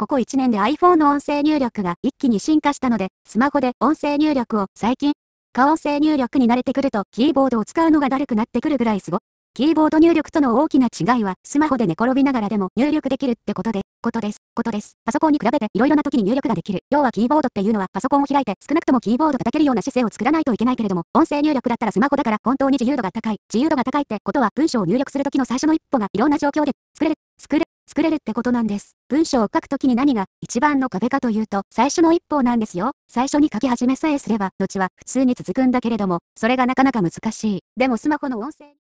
ここ1年で iPhone の音声入力が一気に進化したので、スマホで音声入力を最近、過音声入力に慣れてくるとキーボードを使うのがだるくなってくるぐらいすご。キーボード入力との大きな違いは、スマホで寝転びながらでも入力できるってことで、ことです、ことです。パソコンに比べて色々な時に入力ができる。要はキーボードっていうのはパソコンを開いて少なくともキーボード叩けるような姿勢を作らないといけないけれども、音声入力だったらスマホだから本当に自由度が高い。自由度が高いってことは文章を入力する時の最初の一歩がいろんな状況で作れる。作れるってことなんです。文章を書くときに何が一番の壁かというと、最初の一歩なんですよ。最初に書き始めさえすれば、後は普通に続くんだけれども、それがなかなか難しい。でもスマホの音声